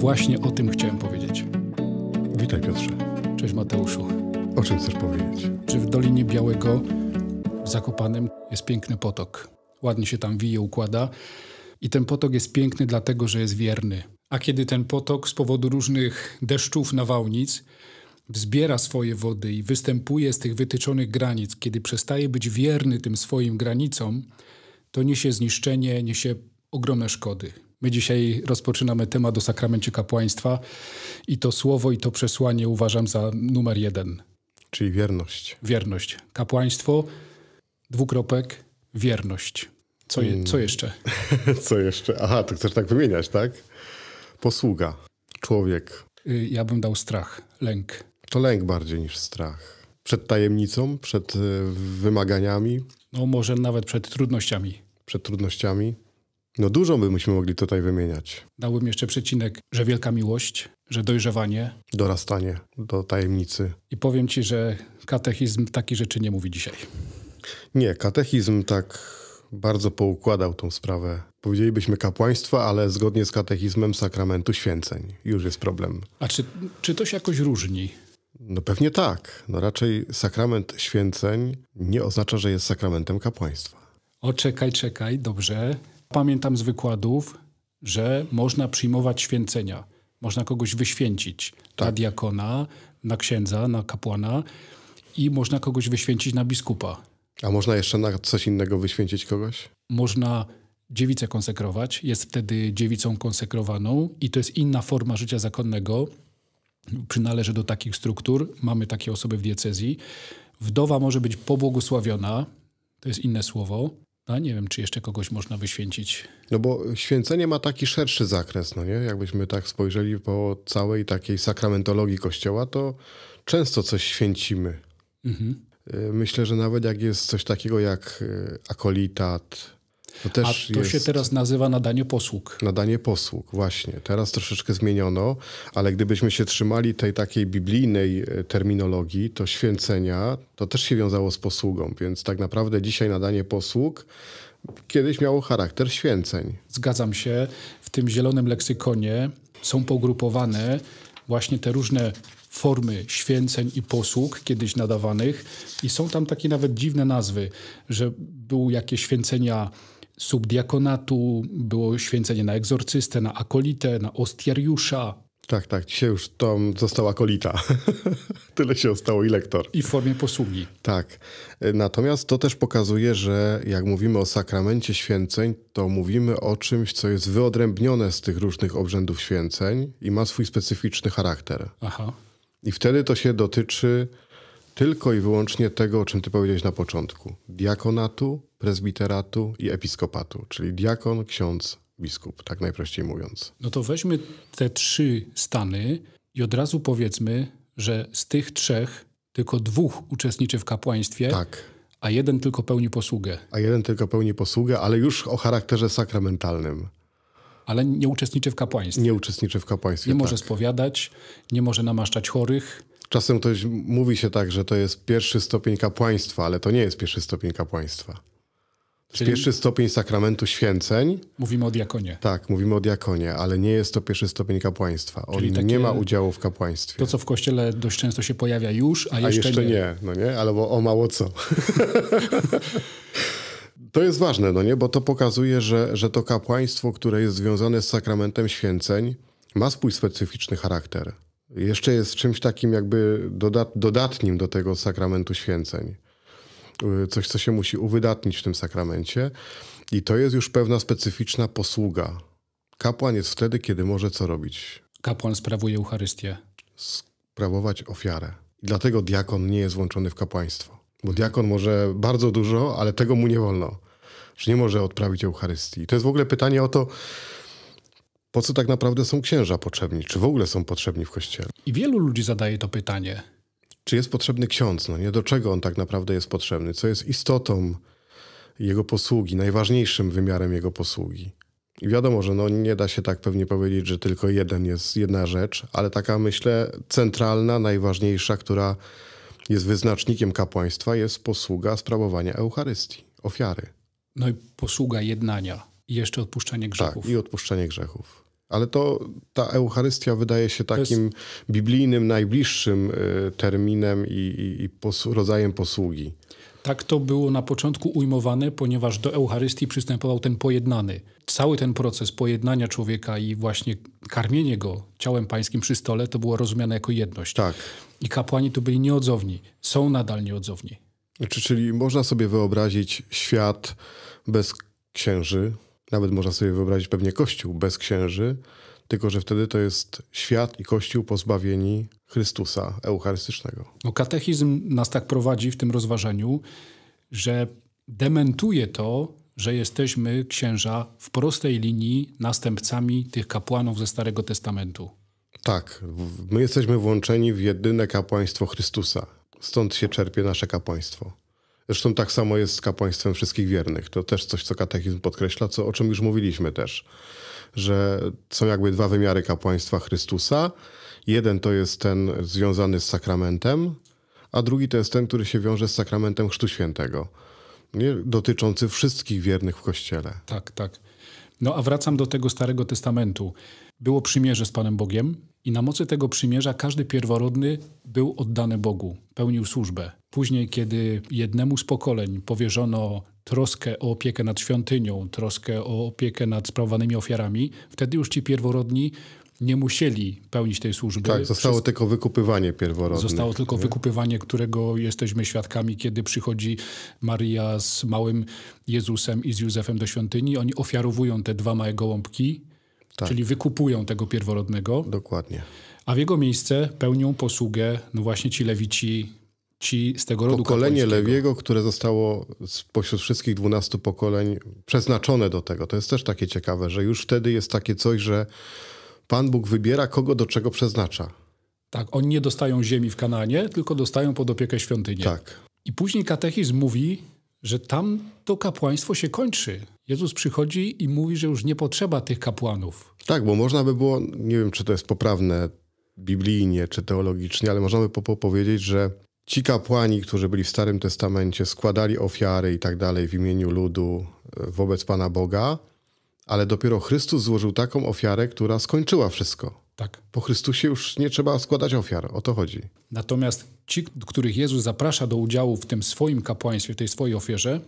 Właśnie o tym chciałem powiedzieć. Witaj Piotrze. Cześć Mateuszu. O czym chcesz powiedzieć? Czy w Dolinie Białego w Zakopanem jest piękny potok. Ładnie się tam wije, układa. I ten potok jest piękny dlatego, że jest wierny. A kiedy ten potok z powodu różnych deszczów, nawałnic zbiera swoje wody i występuje z tych wytyczonych granic, kiedy przestaje być wierny tym swoim granicom, to niesie zniszczenie, niesie ogromne szkody. My dzisiaj rozpoczynamy temat o sakramencie kapłaństwa i to słowo i to przesłanie uważam za numer jeden. Czyli wierność. Wierność. Kapłaństwo, dwukropek, wierność. Co, je, hmm. co jeszcze? co jeszcze? Aha, to chcesz tak wymieniać, tak? Posługa, człowiek. Y, ja bym dał strach, lęk. To lęk bardziej niż strach. Przed tajemnicą, przed y, wymaganiami. No może nawet przed trudnościami. Przed trudnościami. No dużo byśmy mogli tutaj wymieniać. Dałbym jeszcze przecinek, że wielka miłość, że dojrzewanie. Dorastanie do tajemnicy. I powiem ci, że katechizm takich rzeczy nie mówi dzisiaj. Nie, katechizm tak bardzo poukładał tą sprawę. Powiedzielibyśmy kapłaństwa, ale zgodnie z katechizmem sakramentu święceń. Już jest problem. A czy, czy to się jakoś różni? No pewnie tak. No raczej sakrament święceń nie oznacza, że jest sakramentem kapłaństwa. O, czekaj, czekaj, dobrze. Pamiętam z wykładów, że można przyjmować święcenia. Można kogoś wyświęcić tak. na diakona, na księdza, na kapłana i można kogoś wyświęcić na biskupa. A można jeszcze na coś innego wyświęcić kogoś? Można dziewicę konsekrować, jest wtedy dziewicą konsekrowaną i to jest inna forma życia zakonnego. Przynależy do takich struktur, mamy takie osoby w diecezji. Wdowa może być pobłogosławiona, to jest inne słowo nie wiem, czy jeszcze kogoś można wyświęcić. No bo święcenie ma taki szerszy zakres, no nie? Jakbyśmy tak spojrzeli po całej takiej sakramentologii Kościoła, to często coś święcimy. Mhm. Y, myślę, że nawet jak jest coś takiego jak y, akolitat, to A to się teraz nazywa nadanie posług. Nadanie posług, właśnie. Teraz troszeczkę zmieniono, ale gdybyśmy się trzymali tej takiej biblijnej e, terminologii, to święcenia, to też się wiązało z posługą, więc tak naprawdę dzisiaj nadanie posług kiedyś miało charakter święceń. Zgadzam się. W tym zielonym leksykonie są pogrupowane właśnie te różne formy święceń i posług kiedyś nadawanych i są tam takie nawet dziwne nazwy, że były jakieś święcenia subdiakonatu, było święcenie na egzorcystę, na akolitę, na ostiariusza. Tak, tak. Dzisiaj już to została akolita. Tyle się stało i lektor. I w formie posługi. Tak. Natomiast to też pokazuje, że jak mówimy o sakramencie święceń, to mówimy o czymś, co jest wyodrębnione z tych różnych obrzędów święceń i ma swój specyficzny charakter. Aha. I wtedy to się dotyczy tylko i wyłącznie tego, o czym ty powiedziałeś na początku. Diakonatu, prezbiteratu i episkopatu, czyli diakon, ksiądz, biskup, tak najprościej mówiąc. No to weźmy te trzy stany i od razu powiedzmy, że z tych trzech tylko dwóch uczestniczy w kapłaństwie. Tak a jeden tylko pełni posługę. A jeden tylko pełni posługę, ale już o charakterze sakramentalnym. Ale nie uczestniczy w kapłaństwie. Nie uczestniczy w kapłaństwie. Nie tak. może spowiadać, nie może namaszczać chorych. Czasem ktoś mówi się tak, że to jest pierwszy stopień kapłaństwa, ale to nie jest pierwszy stopień kapłaństwa. Czyli... Pierwszy stopień sakramentu święceń. Mówimy o diakonie. Tak, mówimy o diakonie, ale nie jest to pierwszy stopień kapłaństwa. On nie ma udziału w kapłaństwie. To, co w kościele dość często się pojawia już, a, a jeszcze, jeszcze nie. nie. No nie, albo o mało co. to jest ważne, no nie, bo to pokazuje, że, że to kapłaństwo, które jest związane z sakramentem święceń, ma swój specyficzny charakter. Jeszcze jest czymś takim jakby dodatnim do tego sakramentu święceń. Y, coś, co się musi uwydatnić w tym sakramencie. I to jest już pewna specyficzna posługa. Kapłan jest wtedy, kiedy może co robić? Kapłan sprawuje Eucharystię. Sprawować ofiarę. Dlatego diakon nie jest włączony w kapłaństwo. Bo diakon może bardzo dużo, ale tego mu nie wolno. Że nie może odprawić Eucharystii. To jest w ogóle pytanie o to, po co tak naprawdę są księża potrzebni? Czy w ogóle są potrzebni w kościele? I wielu ludzi zadaje to pytanie czy jest potrzebny ksiądz, no nie do czego on tak naprawdę jest potrzebny, co jest istotą jego posługi, najważniejszym wymiarem jego posługi. I wiadomo, że no nie da się tak pewnie powiedzieć, że tylko jeden jest jedna rzecz, ale taka myślę centralna, najważniejsza, która jest wyznacznikiem kapłaństwa, jest posługa sprawowania Eucharystii, ofiary. No i posługa jednania i jeszcze odpuszczanie grzechów. Tak, i odpuszczanie grzechów. Ale to ta Eucharystia wydaje się takim jest... biblijnym, najbliższym y, terminem i, i, i rodzajem posługi. Tak to było na początku ujmowane, ponieważ do Eucharystii przystępował ten pojednany. Cały ten proces pojednania człowieka i właśnie karmienie go ciałem pańskim przy stole to było rozumiane jako jedność. Tak. I kapłani to byli nieodzowni, są nadal nieodzowni. Znaczy, czyli można sobie wyobrazić świat bez księży, nawet można sobie wyobrazić pewnie Kościół bez księży, tylko że wtedy to jest świat i Kościół pozbawieni Chrystusa eucharystycznego. No, katechizm nas tak prowadzi w tym rozważeniu, że dementuje to, że jesteśmy księża w prostej linii następcami tych kapłanów ze Starego Testamentu. Tak, my jesteśmy włączeni w jedyne kapłaństwo Chrystusa. Stąd się czerpie nasze kapłaństwo. Zresztą tak samo jest z kapłaństwem wszystkich wiernych. To też coś, co katechizm podkreśla, co, o czym już mówiliśmy też, że są jakby dwa wymiary kapłaństwa Chrystusa. Jeden to jest ten związany z sakramentem, a drugi to jest ten, który się wiąże z sakramentem Chrztu Świętego, nie? dotyczący wszystkich wiernych w Kościele. Tak, tak. No a wracam do tego Starego Testamentu. Było przymierze z Panem Bogiem i na mocy tego przymierza każdy pierworodny był oddany Bogu, pełnił służbę. Później, kiedy jednemu z pokoleń powierzono troskę o opiekę nad świątynią, troskę o opiekę nad sprawowanymi ofiarami, wtedy już ci pierworodni nie musieli pełnić tej służby. Tak, zostało Przez... tylko wykupywanie pierworodnych. Zostało tylko nie? wykupywanie, którego jesteśmy świadkami, kiedy przychodzi Maria z małym Jezusem i z Józefem do świątyni. Oni ofiarowują te dwa małe gołąbki, tak. czyli wykupują tego pierworodnego. Dokładnie. A w jego miejsce pełnią posługę no właśnie ci lewici, ci z tego rodu Pokolenie Lewiego, które zostało spośród wszystkich 12 pokoleń przeznaczone do tego. To jest też takie ciekawe, że już wtedy jest takie coś, że Pan Bóg wybiera kogo do czego przeznacza. Tak, oni nie dostają ziemi w Kananie, tylko dostają pod opiekę świątynię. Tak. I później katechizm mówi, że tam to kapłaństwo się kończy. Jezus przychodzi i mówi, że już nie potrzeba tych kapłanów. Tak, bo można by było, nie wiem czy to jest poprawne biblijnie czy teologicznie, ale można by po powiedzieć, że ci kapłani, którzy byli w Starym Testamencie, składali ofiary i tak dalej w imieniu ludu e, wobec Pana Boga, ale dopiero Chrystus złożył taką ofiarę, która skończyła wszystko. Tak. Po Chrystusie już nie trzeba składać ofiar, o to chodzi. Natomiast ci, których Jezus zaprasza do udziału w tym swoim kapłaństwie, w tej swojej ofierze,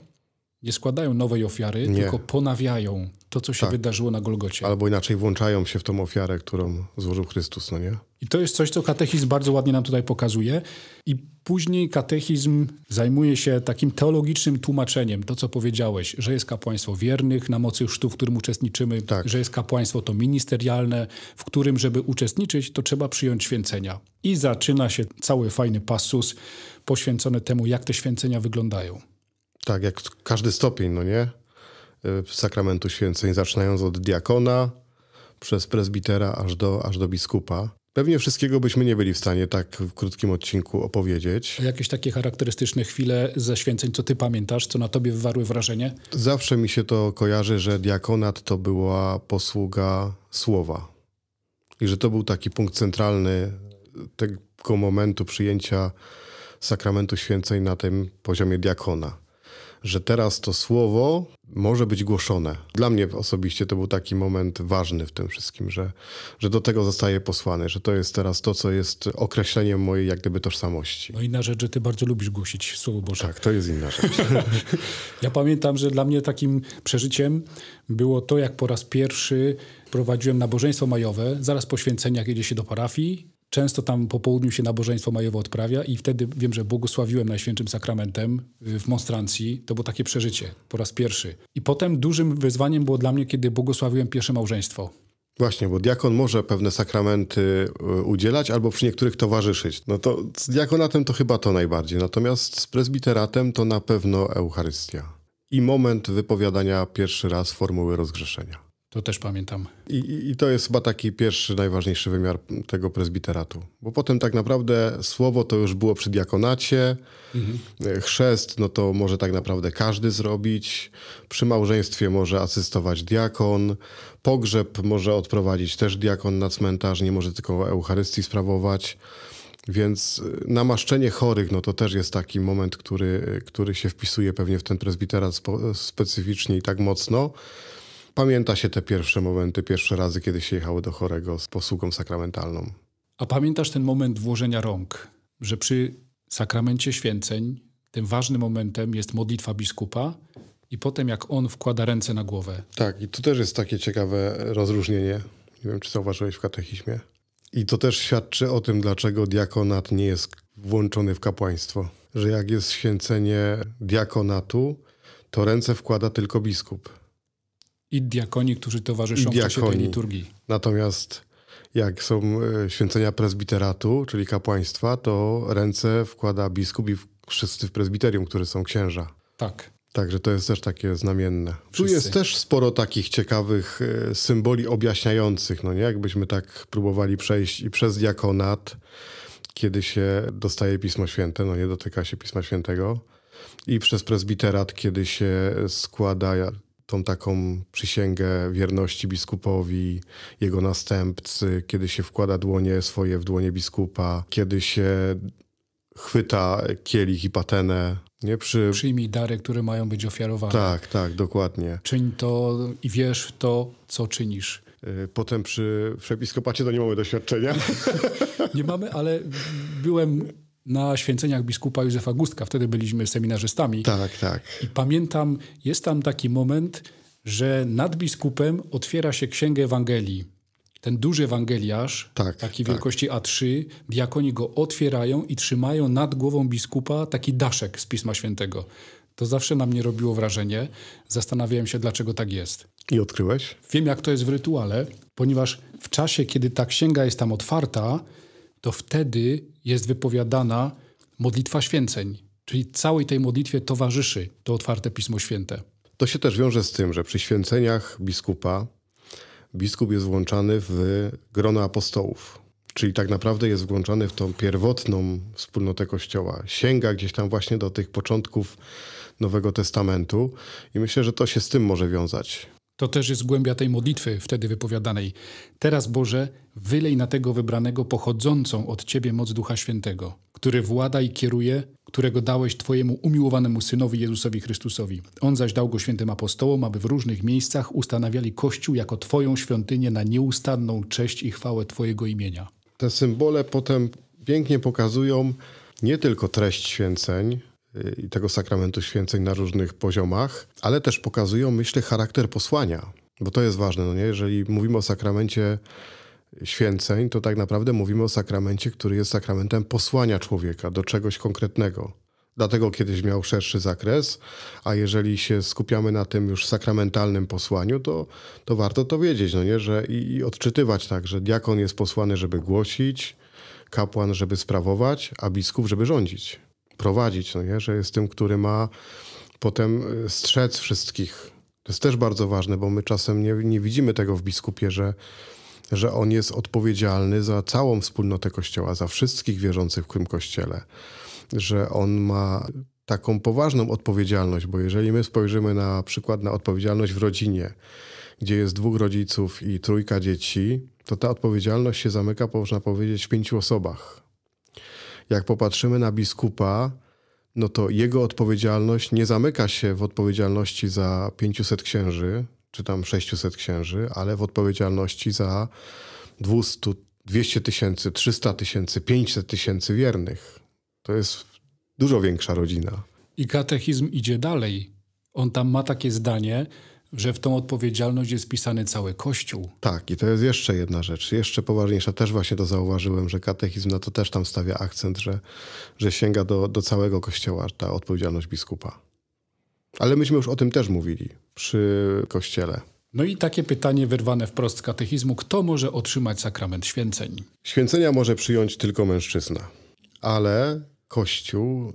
nie składają nowej ofiary, nie. tylko ponawiają to, co się tak. wydarzyło na Golgocie. Albo inaczej włączają się w tą ofiarę, którą złożył Chrystus, no nie? I to jest coś, co katechizm bardzo ładnie nam tutaj pokazuje. I później katechizm zajmuje się takim teologicznym tłumaczeniem, to co powiedziałeś, że jest kapłaństwo wiernych na mocy sztu, w którym uczestniczymy, tak. że jest kapłaństwo to ministerialne, w którym, żeby uczestniczyć, to trzeba przyjąć święcenia. I zaczyna się cały fajny pasus poświęcony temu, jak te święcenia wyglądają. Tak, jak każdy stopień, no nie? Y, sakramentu święceń, zaczynając od diakona, przez prezbitera, aż do, aż do biskupa. Pewnie wszystkiego byśmy nie byli w stanie tak w krótkim odcinku opowiedzieć. A jakieś takie charakterystyczne chwile ze święceń, co ty pamiętasz, co na tobie wywarły wrażenie? Zawsze mi się to kojarzy, że diakonat to była posługa słowa. I że to był taki punkt centralny tego momentu przyjęcia sakramentu święceń na tym poziomie diakona że teraz to słowo może być głoszone. Dla mnie osobiście to był taki moment ważny w tym wszystkim, że, że do tego zostaję posłany, że to jest teraz to, co jest określeniem mojej jak gdyby tożsamości. No inna rzecz, że ty bardzo lubisz głosić Słowo Boże. Tak, to jest inna rzecz. ja pamiętam, że dla mnie takim przeżyciem było to, jak po raz pierwszy prowadziłem nabożeństwo majowe, zaraz po święceniach jedzie się do parafii Często tam po południu się nabożeństwo majowe odprawia i wtedy wiem, że błogosławiłem Najświętszym Sakramentem y, w monstrancji. To było takie przeżycie po raz pierwszy. I potem dużym wyzwaniem było dla mnie, kiedy błogosławiłem pierwsze małżeństwo. Właśnie, bo diakon może pewne sakramenty y, udzielać albo przy niektórych towarzyszyć. No to z diakonatem to chyba to najbardziej. Natomiast z prezbiteratem to na pewno Eucharystia. I moment wypowiadania pierwszy raz formuły rozgrzeszenia. To też pamiętam. I, I, to jest chyba taki pierwszy, najważniejszy wymiar tego prezbiteratu. Bo potem tak naprawdę słowo to już było przy diakonacie, mhm. chrzest no to może tak naprawdę każdy zrobić, przy małżeństwie może asystować diakon, pogrzeb może odprowadzić też diakon na cmentarz, nie może tylko Eucharystii sprawować. Więc namaszczenie chorych, no to też jest taki moment, który, który się wpisuje pewnie w ten prezbiterat specyficznie i tak mocno. Pamięta się te pierwsze momenty, pierwsze razy, kiedy się jechały do chorego z posługą sakramentalną. A pamiętasz ten moment włożenia rąk, że przy sakramencie święceń tym ważnym momentem jest modlitwa biskupa i potem jak on wkłada ręce na głowę. Tak, i to też jest takie ciekawe rozróżnienie. Nie wiem, czy zauważyłeś w katechizmie. I to też świadczy o tym, dlaczego diakonat nie jest włączony w kapłaństwo. Że jak jest święcenie diakonatu, to ręce wkłada tylko biskup i diakoni, którzy towarzyszą mu w czasie tej liturgii. Natomiast jak są e, święcenia prezbiteratu, czyli kapłaństwa, to ręce wkłada biskup i wszyscy w prezbiterium, które są księża. Tak. Także to jest też takie znamienne. Wszyscy. Tu jest też sporo takich ciekawych e, symboli objaśniających, no nie? Jakbyśmy tak próbowali przejść i przez diakonat, kiedy się dostaje Pismo Święte, no nie dotyka się Pisma Świętego, i przez prezbiterat, kiedy się składa tą taką przysięgę wierności biskupowi, jego następcy, kiedy się wkłada dłonie swoje w dłonie biskupa, kiedy się chwyta kielich i patenę. Nie przy... Przyjmij dary, które mają być ofiarowane. Tak, tak, dokładnie. Czyń to i wierz w to, co czynisz. Y, potem przy, przy episkopacie to nie mamy doświadczenia. nie mamy, ale byłem na święceniach biskupa Józefa Gustka. Wtedy byliśmy seminarzystami. Tak, tak. I pamiętam, jest tam taki moment, że nad biskupem otwiera się księgę Ewangelii. Ten duży ewangeliarz, tak, taki tak. wielkości A3, diakoni go otwierają i trzymają nad głową biskupa taki daszek z Pisma Świętego. To zawsze na mnie robiło wrażenie. Zastanawiałem się, dlaczego tak jest. I odkryłeś? Wiem, jak to jest w rytuale, ponieważ w czasie, kiedy ta księga jest tam otwarta, to wtedy jest wypowiadana modlitwa święceń, czyli całej tej modlitwie towarzyszy to otwarte Pismo Święte. To się też wiąże z tym, że przy święceniach biskupa biskup jest włączany w grono apostołów, czyli tak naprawdę jest włączany w tą pierwotną wspólnotę Kościoła. Sięga gdzieś tam właśnie do tych początków Nowego Testamentu i myślę, że to się z tym może wiązać. To też jest głębia tej modlitwy wtedy wypowiadanej. Teraz, Boże, wylej na tego wybranego pochodzącą od Ciebie moc Ducha Świętego, który włada i kieruje, którego dałeś Twojemu umiłowanemu Synowi Jezusowi Chrystusowi. On zaś dał go świętym apostołom, aby w różnych miejscach ustanawiali Kościół jako Twoją świątynię na nieustanną cześć i chwałę Twojego imienia. Te symbole potem pięknie pokazują nie tylko treść święceń, i tego sakramentu święceń na różnych poziomach, ale też pokazują, myślę, charakter posłania, bo to jest ważne. No nie? Jeżeli mówimy o sakramencie święceń, to tak naprawdę mówimy o sakramencie, który jest sakramentem posłania człowieka do czegoś konkretnego. Dlatego kiedyś miał szerszy zakres, a jeżeli się skupiamy na tym już sakramentalnym posłaniu, to, to warto to wiedzieć, no nie? Że i, i odczytywać tak, że diakon jest posłany, żeby głosić, kapłan, żeby sprawować, a biskup, żeby rządzić prowadzić, no nie? że jest tym, który ma potem e, strzec wszystkich. To jest też bardzo ważne, bo my czasem nie, nie widzimy tego w biskupie, że, że on jest odpowiedzialny za całą wspólnotę Kościoła, za wszystkich wierzących w tym Kościele, że on ma taką poważną odpowiedzialność, bo jeżeli my spojrzymy na przykład na odpowiedzialność w rodzinie, gdzie jest dwóch rodziców i trójka dzieci, to ta odpowiedzialność się zamyka, można powiedzieć, w pięciu osobach jak popatrzymy na biskupa, no to jego odpowiedzialność nie zamyka się w odpowiedzialności za 500 księży, czy tam 600 księży, ale w odpowiedzialności za 200, 200 tysięcy, 300 tysięcy, 500 tysięcy wiernych. To jest dużo większa rodzina. I katechizm idzie dalej. On tam ma takie zdanie, że w tą odpowiedzialność jest pisany cały Kościół. Tak, i to jest jeszcze jedna rzecz, jeszcze poważniejsza. Też właśnie to zauważyłem, że katechizm na to też tam stawia akcent, że, że sięga do, do całego Kościoła ta odpowiedzialność biskupa. Ale myśmy już o tym też mówili przy Kościele. No i takie pytanie wyrwane wprost z katechizmu. Kto może otrzymać sakrament święceń? Święcenia może przyjąć tylko mężczyzna, ale Kościół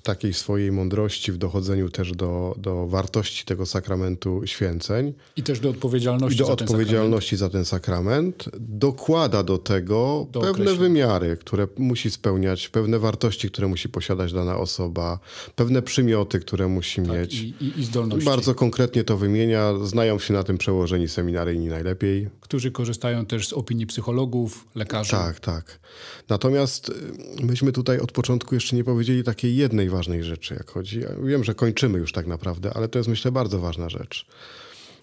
w takiej swojej mądrości, w dochodzeniu też do, do wartości tego sakramentu święceń. I też do odpowiedzialności, do za, odpowiedzialności ten za ten sakrament. Dokłada do tego do pewne określa. wymiary, które musi spełniać, pewne wartości, które musi posiadać dana osoba, pewne przymioty, które musi tak, mieć. I, i, i zdolności. Bardzo konkretnie to wymienia. Znają się na tym przełożeni seminaryjni najlepiej którzy korzystają też z opinii psychologów, lekarzy. Tak, tak. Natomiast y, myśmy tutaj od początku jeszcze nie powiedzieli takiej jednej ważnej rzeczy, jak chodzi. Ja wiem, że kończymy już tak naprawdę, ale to jest myślę bardzo ważna rzecz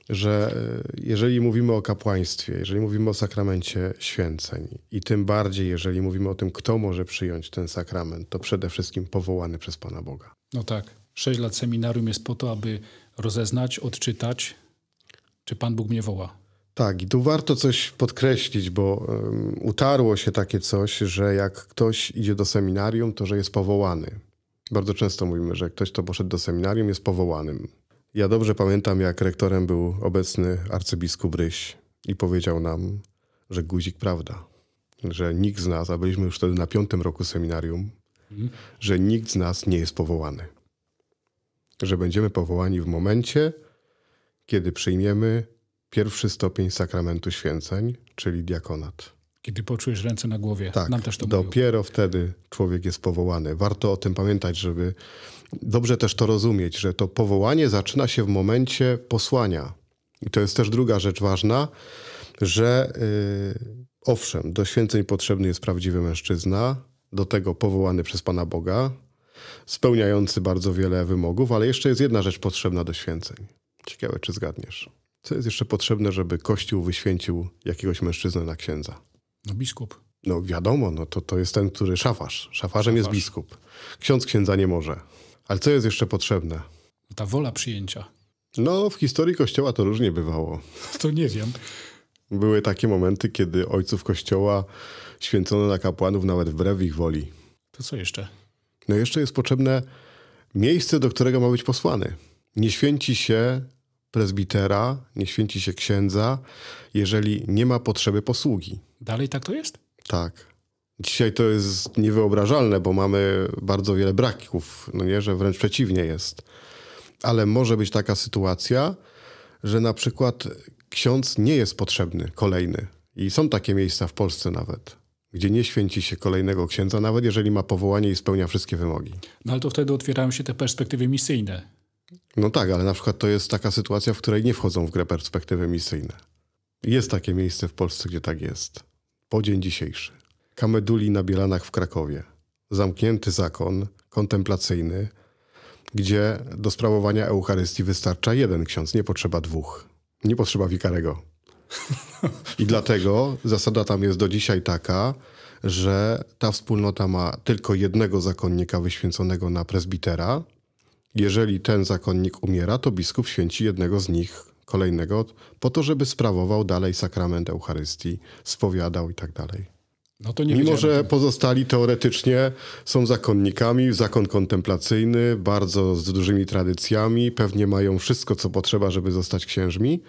że y, jeżeli mówimy o kapłaństwie, jeżeli mówimy o sakramencie święceń i tym bardziej, jeżeli mówimy o tym, kto może przyjąć ten sakrament, to przede wszystkim powołany przez Pana Boga. No tak. Sześć lat seminarium jest po to, aby rozeznać, odczytać, czy Pan Bóg mnie woła. Tak, i tu warto coś podkreślić, bo um, utarło się takie coś, że jak ktoś idzie do seminarium, to że jest powołany. Bardzo często mówimy, że ktoś, kto poszedł do seminarium, jest powołanym. Ja dobrze pamiętam, jak rektorem był obecny arcybiskup Ryś i powiedział nam, że guzik prawda, że nikt z nas, a byliśmy już wtedy na piątym roku seminarium, mhm. że nikt z nas nie jest powołany. Że będziemy powołani w momencie, kiedy przyjmiemy pierwszy stopień sakramentu święceń, czyli diakonat. Kiedy poczujesz ręce na głowie, tak, nam też to Dopiero mówił. wtedy człowiek jest powołany. Warto o tym pamiętać, żeby dobrze też to rozumieć, że to powołanie zaczyna się w momencie posłania. I to jest też druga rzecz ważna, że yy, owszem, do święceń potrzebny jest prawdziwy mężczyzna, do tego powołany przez Pana Boga, spełniający bardzo wiele wymogów, ale jeszcze jest jedna rzecz potrzebna do święceń. Ciekawe, czy zgadniesz. Co jest jeszcze potrzebne, żeby Kościół wyświęcił jakiegoś mężczyznę na księdza? No biskup. No wiadomo, no to, to jest ten, który szafarz. Szafarzem szafarz. jest biskup. Ksiądz księdza nie może. Ale co jest jeszcze potrzebne? Ta wola przyjęcia. No, w historii Kościoła to różnie bywało. To nie wiem. Były takie momenty, kiedy ojców Kościoła święcono na kapłanów nawet wbrew ich woli. To co jeszcze? No jeszcze jest potrzebne miejsce, do którego ma być posłany. Nie święci się prezbitera, nie święci się księdza, jeżeli nie ma potrzeby posługi. Dalej tak to jest? Tak. Dzisiaj to jest niewyobrażalne, bo mamy bardzo wiele braków, no nie, że wręcz przeciwnie jest. Ale może być taka sytuacja, że na przykład ksiądz nie jest potrzebny, kolejny. I są takie miejsca w Polsce nawet, gdzie nie święci się kolejnego księdza, nawet jeżeli ma powołanie i spełnia wszystkie wymogi. No ale to wtedy otwierają się te perspektywy misyjne. No tak, ale na przykład to jest taka sytuacja, w której nie wchodzą w grę perspektywy misyjne. Jest takie miejsce w Polsce, gdzie tak jest. Po dzień dzisiejszy. Kameduli na Bielanach w Krakowie. Zamknięty zakon kontemplacyjny, gdzie do sprawowania Eucharystii wystarcza jeden ksiądz, nie potrzeba dwóch. Nie potrzeba wikarego. I dlatego zasada tam jest do dzisiaj taka, że ta wspólnota ma tylko jednego zakonnika wyświęconego na prezbitera, jeżeli ten zakonnik umiera, to biskup święci jednego z nich, kolejnego, po to, żeby sprawował dalej sakrament Eucharystii, spowiadał i tak dalej. No to nie Mimo, że pozostali teoretycznie są zakonnikami, zakon kontemplacyjny, bardzo z dużymi tradycjami, pewnie mają wszystko, co potrzeba, żeby zostać księżmi,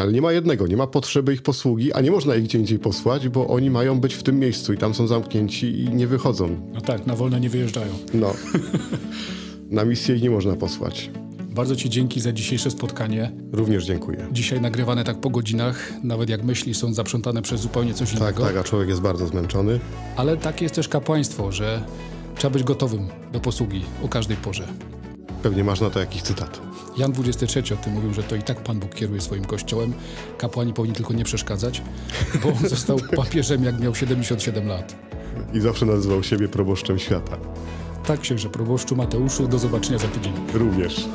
ale nie ma jednego, nie ma potrzeby ich posługi, a nie można ich gdzie indziej posłać, bo oni mają być w tym miejscu i tam są zamknięci i nie wychodzą. No tak, na wolne nie wyjeżdżają. No. na misję ich nie można posłać. Bardzo Ci dzięki za dzisiejsze spotkanie. Również dziękuję. Dzisiaj nagrywane tak po godzinach, nawet jak myśli są zaprzątane przez zupełnie coś tak, innego. Tak, tak, a człowiek jest bardzo zmęczony. Ale takie jest też kapłaństwo, że trzeba być gotowym do posługi o każdej porze. Pewnie masz na to jakiś cytat. Jan 23 o tym mówił, że to i tak Pan Bóg kieruje swoim kościołem. Kapłani powinni tylko nie przeszkadzać, bo on został papieżem, jak miał 77 lat. I zawsze nazywał siebie proboszczem świata. Tak, księże proboszczu Mateuszu, do zobaczenia za tydzień. Również.